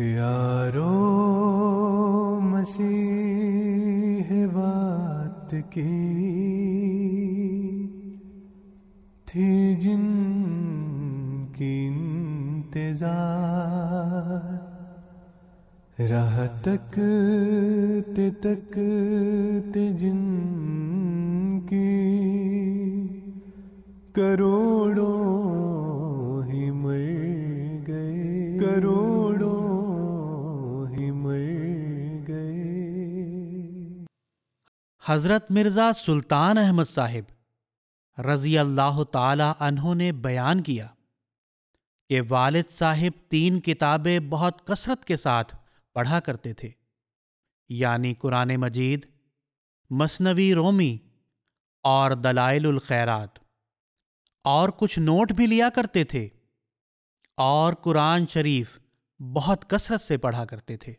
यारो मसीह बात की थी की इंतजार राह तक ते तक ते की करोड़ों ही मर गए करोड़ हज़रत मिर्ज़ा सुल्तान अहमद साहिब रज़ी अल्लाह तहों ने बयान किया कि वालिद साहिब तीन किताबें बहुत कसरत के साथ पढ़ा करते थे यानी कुरान मजीद मसनवी रोमी और दलाइल खैरात और कुछ नोट भी लिया करते थे और कुरान शरीफ बहुत कसरत से पढ़ा करते थे